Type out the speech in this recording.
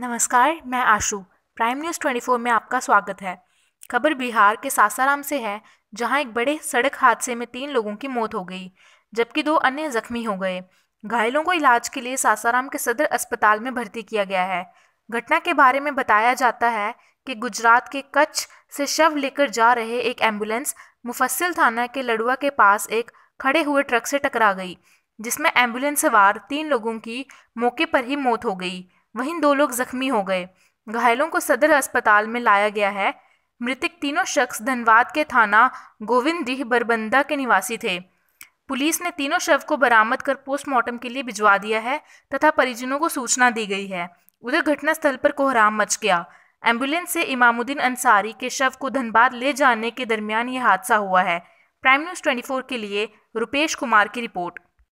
नमस्कार मैं Ashu prime news twenty four में आपका स्वागत है खबर बिहार के सासाराम से है जहां एक बड़े सड़क हादसे में तीन लोगों की मौत हो गई जबकि दो अन्य जख्मी हो गए घायलों को इलाज के लिए सासाराम के सदर अस्पताल में भर्ती किया गया है घटना के बारे में बताया जाता है कि गुजरात के कच्छ से शव लेकर जा रहे एक एम्बुलेंस मुफस्सिल थाना के लड़ुआ के पास एक खड़े हुए ट्रक से टकरा गई जिसमें एम्बुलेंस सवार तीन लोगों की मौके पर ही मौत हो गई वहीं दो लोग जख्मी हो गए घायलों को सदर अस्पताल में लाया गया है मृतक तीनों शख्स धनबाद के थाना गोविंदीह बरबंदा के निवासी थे पुलिस ने तीनों शव को बरामद कर पोस्टमार्टम के लिए भिजवा दिया है तथा परिजनों को सूचना दी गई है उधर घटनास्थल पर कोहराम मच गया एम्बुलेंस से इमामुद्दीन अंसारी के शव को धनबाद ले जाने के दरमियान यह हादसा हुआ है प्राइम न्यूज़ 24 के लिए रुपेश कुमार की रिपोर्ट